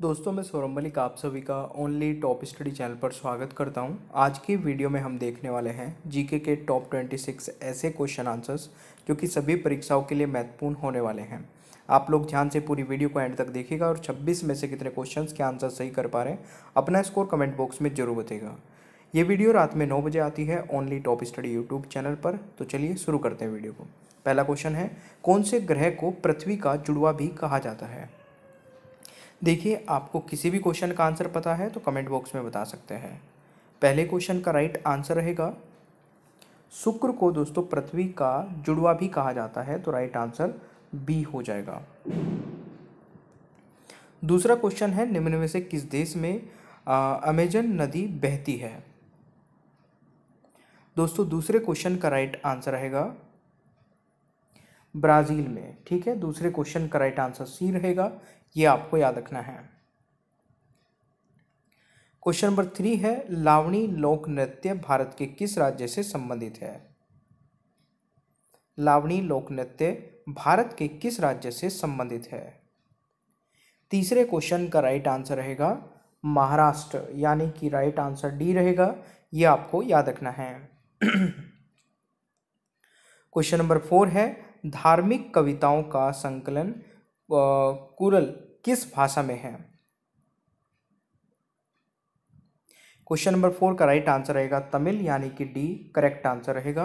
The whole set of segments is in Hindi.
दोस्तों मैं सौरभ मलिक आप सभी का ओनली टॉप स्टडी चैनल पर स्वागत करता हूं। आज की वीडियो में हम देखने वाले हैं जीके के टॉप ट्वेंटी सिक्स ऐसे क्वेश्चन आंसर्स जो कि सभी परीक्षाओं के लिए महत्वपूर्ण होने वाले हैं आप लोग ध्यान से पूरी वीडियो को एंड तक देखिएगा और छब्बीस में से कितने क्वेश्चन के आंसर सही कर पा रहे हैं अपना स्कोर कमेंट बॉक्स में जरूर बताएगा ये वीडियो रात में नौ बजे आती है Only Top Study YouTube channel पर तो चलिए शुरू करते हैं वीडियो को पहला क्वेश्चन है कौन से ग्रह को पृथ्वी का जुड़वा भी कहा जाता है देखिए आपको किसी भी क्वेश्चन का आंसर पता है तो कमेंट बॉक्स में बता सकते हैं पहले क्वेश्चन का राइट आंसर रहेगा शुक्र को दोस्तों पृथ्वी का जुड़वा भी कहा जाता है तो राइट आंसर बी हो जाएगा दूसरा क्वेश्चन है निम्न में से किस देश में अमेजन नदी बहती है दोस्तों दूसरे क्वेश्चन का राइट आंसर रहेगा ब्राज़ील में ठीक है दूसरे क्वेश्चन का राइट आंसर सी रहेगा ये आपको याद रखना है क्वेश्चन नंबर थ्री है लावणी लोक नृत्य भारत के किस राज्य से संबंधित है लावणी लोक नृत्य भारत के किस राज्य से संबंधित है तीसरे क्वेश्चन का राइट आंसर रहेगा महाराष्ट्र यानी कि राइट आंसर डी रहेगा यह आपको याद रखना है क्वेश्चन नंबर फोर है धार्मिक कविताओं का संकलन कुरल किस भाषा में है क्वेश्चन नंबर फोर का राइट आंसर रहेगा तमिल यानी कि डी करेक्ट आंसर रहेगा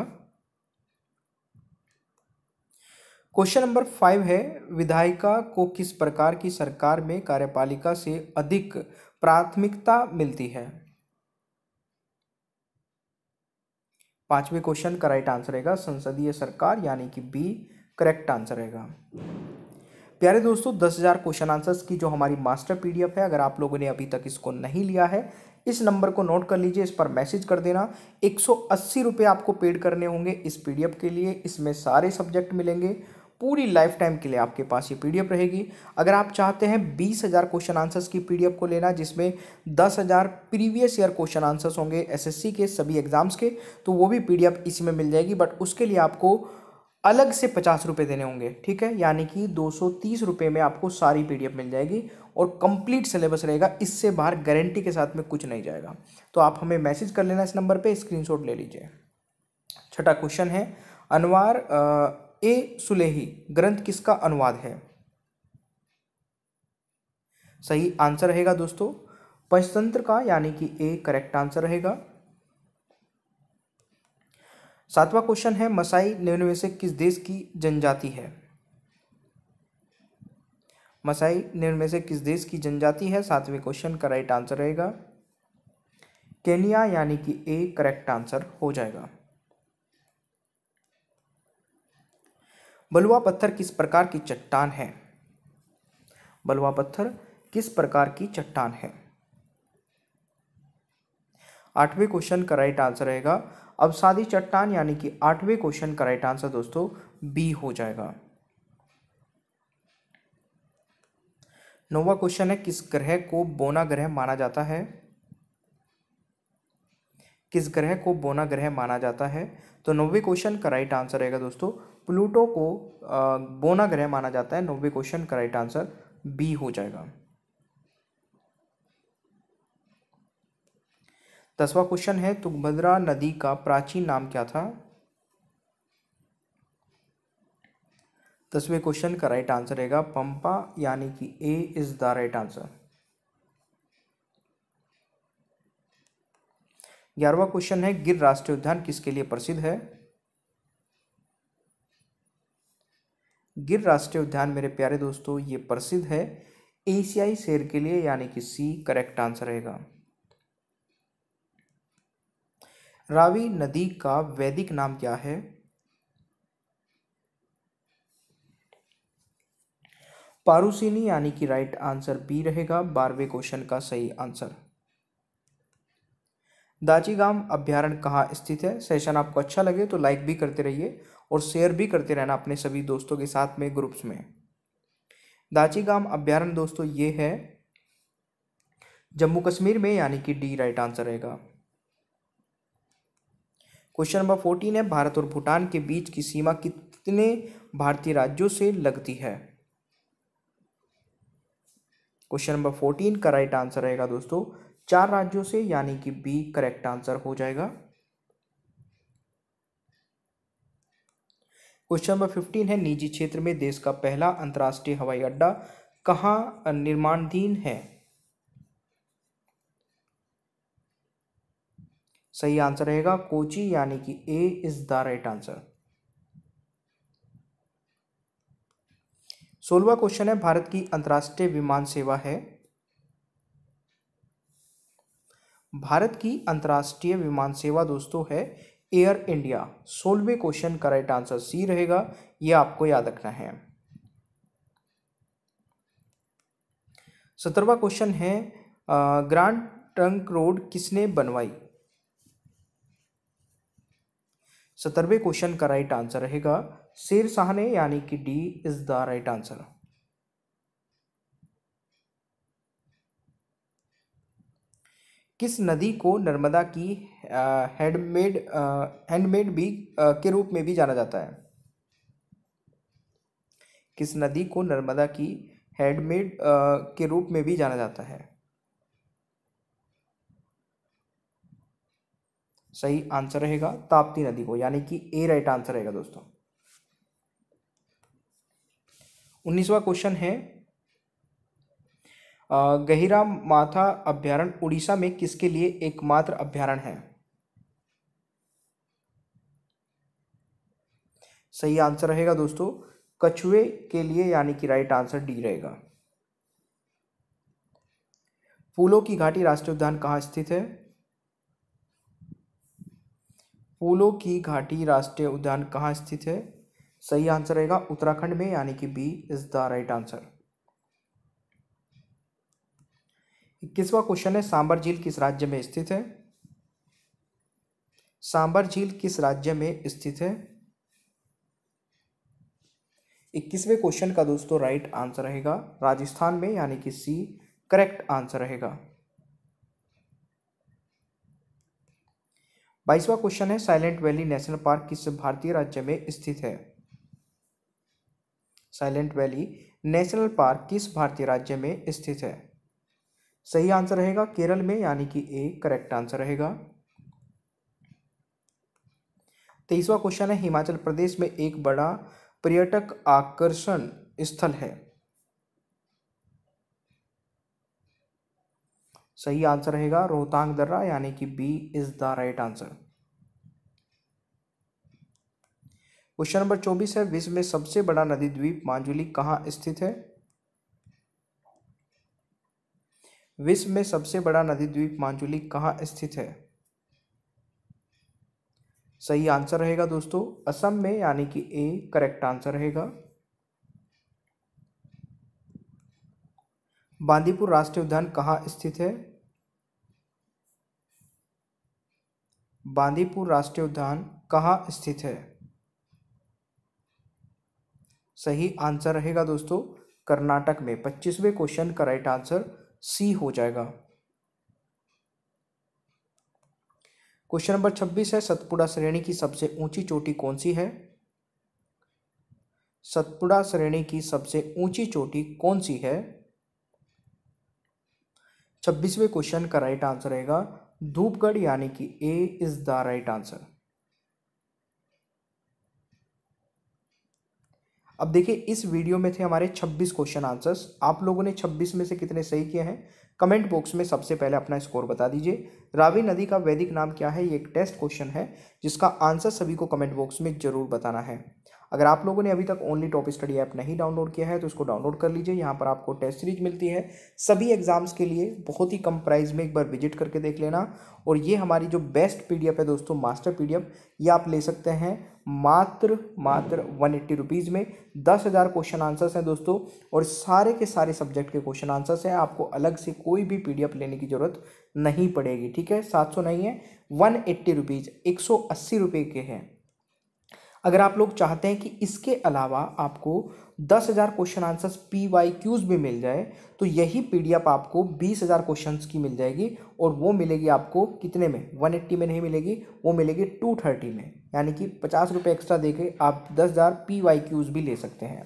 क्वेश्चन नंबर फाइव है विधायिका को किस प्रकार की सरकार में कार्यपालिका से अधिक प्राथमिकता मिलती है पांचवें क्वेश्चन का राइट आंसर रहेगा संसदीय सरकार यानी कि बी करेक्ट आंसर रहेगा प्यारे दोस्तों दस हज़ार क्वेश्चन आंसर्स की जो हमारी मास्टर पीडीएफ है अगर आप लोगों ने अभी तक इसको नहीं लिया है इस नंबर को नोट कर लीजिए इस पर मैसेज कर देना एक सौ आपको पेड करने होंगे इस पीडीएफ के लिए इसमें सारे सब्जेक्ट मिलेंगे पूरी लाइफ टाइम के लिए आपके पास ये पीडीएफ रहेगी अगर आप चाहते हैं बीस हज़ार क्वेश्चन आंसर्स की पीडीएफ को लेना जिसमें दस हज़ार प्रीवियस ईयर क्वेश्चन आंसर्स होंगे एसएससी के सभी एग्ज़ाम्स के तो वो भी पीडीएफ इसी में मिल जाएगी बट उसके लिए आपको अलग से पचास रुपये देने होंगे ठीक है यानी कि दो सौ तीस रुपये में आपको सारी पी मिल जाएगी और कंप्लीट सिलेबस रहेगा इससे बाहर गारंटी के साथ में कुछ नहीं जाएगा तो आप हमें मैसेज कर लेना इस नंबर पर स्क्रीन ले लीजिए छठा क्वेश्चन है अनवार ए सुलेही ग्रंथ किसका अनुवाद है सही आंसर रहेगा दोस्तों पंचतंत्र का यानी कि ए करेक्ट आंसर रहेगा सातवां क्वेश्चन है मसाई निम्न में से किस देश की जनजाति है मसाई निम्न में से किस देश की जनजाति है सातवें क्वेश्चन का राइट आंसर रहेगा केनिया यानी कि ए करेक्ट आंसर हो जाएगा बलुआ पत्थर किस प्रकार की चट्टान है बलुआ पत्थर किस प्रकार की चट्टान है आठवें क्वेश्चन का राइट आंसर रहेगा अवसादी चट्टान यानी कि आठवें क्वेश्चन का राइट आंसर दोस्तों बी हो जाएगा नौवा क्वेश्चन है किस ग्रह को बोना ग्रह माना जाता है किस ग्रह को बोना ग्रह माना जाता है तो नौवे क्वेश्चन का राइट आंसर रहेगा दोस्तों प्लूटो को बोना ग्रह माना जाता है नौवे क्वेश्चन का राइट आंसर बी हो जाएगा दसवा क्वेश्चन है तुंगभद्रा नदी का प्राचीन नाम क्या था दसवें क्वेश्चन का राइट आंसर रहेगा पंपा यानी कि A is the right answer ग्यारहवा क्वेश्चन है गिर राष्ट्रीय उद्यान किसके लिए प्रसिद्ध है गिर राष्ट्रीय उद्यान मेरे प्यारे दोस्तों ये प्रसिद्ध है एशियाई शेर के लिए यानी कि सी करेक्ट आंसर रहेगा रावी नदी का वैदिक नाम क्या है पारुसिनी यानी कि राइट आंसर बी रहेगा बारहवें क्वेश्चन का सही आंसर दाचीगाम अभ्यारण्य कहाँ स्थित है सेशन आपको अच्छा लगे तो लाइक भी करते रहिए और शेयर भी करते रहना अपने सभी दोस्तों के साथ में ग्रुप्स में दाचीगाम अभ्यारण्य दोस्तों ये है जम्मू कश्मीर में यानी कि डी राइट आंसर रहेगा क्वेश्चन नंबर फोर्टीन है भारत और भूटान के बीच की सीमा कितने भारतीय राज्यों से लगती है क्वेश्चन नंबर फोर्टीन का राइट आंसर रहेगा दोस्तों चार राज्यों से यानी कि बी करेक्ट आंसर हो जाएगा क्वेश्चन नंबर फिफ्टीन है निजी क्षेत्र में देश का पहला अंतर्राष्ट्रीय हवाई अड्डा कहाँ निर्माणाधीन है सही आंसर रहेगा कोची यानी कि A is the right answer सोलवा क्वेश्चन है भारत की अंतर्राष्ट्रीय विमान सेवा है भारत की अंतर्राष्ट्रीय विमान सेवा दोस्तों है एयर इंडिया सोलवे क्वेश्चन का राइट आंसर सी रहेगा ये आपको याद रखना है सत्रहवा क्वेश्चन है ग्रांड ट्रंक रोड किसने बनवाई सत्रहवें क्वेश्चन का राइट आंसर रहेगा शेर शाह ने यानी कि D is the right answer किस नदी को नर्मदा की हैंडमेड हैंडमेड भी आ, के रूप में भी जाना जाता है किस नदी को नर्मदा की हैंडमेड के रूप में भी जाना जाता है सही आंसर रहेगा ताप्ती नदी को यानी कि ए राइट आंसर रहेगा दोस्तों उन्नीसवा क्वेश्चन है गहिरा माथा अभ्यारण उड़ीसा में किसके लिए एकमात्र अभ्यारण है सही आंसर रहेगा दोस्तों कछुए के लिए यानी कि राइट आंसर डी रहेगा फूलों की घाटी राष्ट्रीय उद्यान कहाँ स्थित है फूलों की घाटी राष्ट्रीय उद्यान कहाँ स्थित है सही आंसर रहेगा उत्तराखंड में यानी कि B is the right answer इक्कीसवा क्वेश्चन है सांबर झील किस राज्य में स्थित है सांबर झील किस राज्य में स्थित है इक्कीसवें क्वेश्चन का दोस्तों राइट आंसर रहेगा राजस्थान में यानी कि सी करेक्ट आंसर रहेगा बाईसवा क्वेश्चन है साइलेंट वैली नेशनल पार्क किस भारतीय राज्य में स्थित है साइलेंट वैली नेशनल पार्क किस भारतीय राज्य में स्थित है सही आंसर रहेगा केरल में यानी कि ए करेक्ट आंसर रहेगा तेईसवा क्वेश्चन है हिमाचल प्रदेश में एक बड़ा पर्यटक आकर्षण स्थल है सही आंसर रहेगा रोहतांग दर्रा यानी कि B is the right answer question number चौबीस है विश्व में सबसे बड़ा नदी द्वीप मांजुली कहाँ स्थित है विश्व में सबसे बड़ा नदी द्वीप मांजुली कहाँ स्थित है सही आंसर रहेगा दोस्तों असम में यानी कि ए करेक्ट आंसर रहेगा बांदीपुर राष्ट्रीय उद्यान कहाँ स्थित है बांदीपुर राष्ट्रीय उद्यान कहाँ स्थित है सही आंसर रहेगा दोस्तों कर्नाटक में पच्चीसवें क्वेश्चन का राइट आंसर सी हो जाएगा क्वेश्चन नंबर छब्बीस है सतपुड़ा श्रेणी की सबसे ऊंची चोटी कौन सी है सतपुड़ा श्रेणी की सबसे ऊंची चोटी कौन सी है छब्बीसवें क्वेश्चन का राइट आंसर रहेगा धूपगढ़ यानी कि A is the right answer अब देखिए इस वीडियो में थे हमारे 26 क्वेश्चन आंसर्स आप लोगों ने 26 में से कितने सही किए हैं कमेंट बॉक्स में सबसे पहले अपना स्कोर बता दीजिए रावी नदी का वैदिक नाम क्या है ये एक टेस्ट क्वेश्चन है जिसका आंसर सभी को कमेंट बॉक्स में जरूर बताना है अगर आप लोगों ने अभी तक ओनली टॉप स्टडी ऐप नहीं डाउनलोड किया है तो इसको डाउनलोड कर लीजिए यहाँ पर आपको टेस्ट सीरीज मिलती है सभी एग्जाम्स के लिए बहुत ही कम प्राइस में एक बार विजिट करके देख लेना और ये हमारी जो बेस्ट पी है दोस्तों मास्टर पी ये आप ले सकते हैं मात्र मात्र वन एट्टी रुपीज़ में दस हज़ार क्वेश्चन आंसर्स हैं दोस्तों और सारे के सारे सब्जेक्ट के क्वेश्चन आंसर्स हैं आपको अलग से कोई भी पीडीएफ लेने की ज़रूरत नहीं पड़ेगी ठीक है सात सौ नहीं है वन एट्टी रुपीज़ एक सौ अस्सी रुपये के हैं अगर आप लोग चाहते हैं कि इसके अलावा आपको दस हज़ार question answers P Y Qs भी मिल जाए तो यही पी डी एफ आपको बीस हज़ार क्वेश्चन की मिल जाएगी और वो मिलेगी आपको कितने में वन एट्टी में नहीं मिलेगी वो मिलेगी टू थर्टी में यानी कि पचास रुपये एक्स्ट्रा दे के आप दस हज़ार पी वाई क्यूज़ भी ले सकते हैं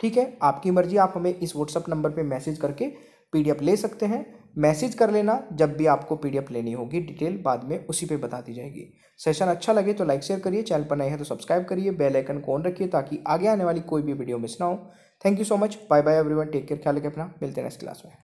ठीक है आपकी मर्ज़ी आप हमें इस व्हाट्सअप नंबर पर मैसेज करके पी डी एफ ले सकते हैं मैसेज कर लेना जब भी आपको पीडीएफ लेनी होगी डिटेल बाद में उसी पे बता दी जाएगी सेशन अच्छा लगे तो लाइक शेयर करिए चैनल पर नए हैं तो सब्सक्राइब करिए बेल आइकन को ऑन रखिए ताकि आगे आने वाली कोई भी वीडियो मिस ना हो thank you so much bye bye everyone take care ख्याल रखें अपना मिलते हैं नेक्स्ट क्लास में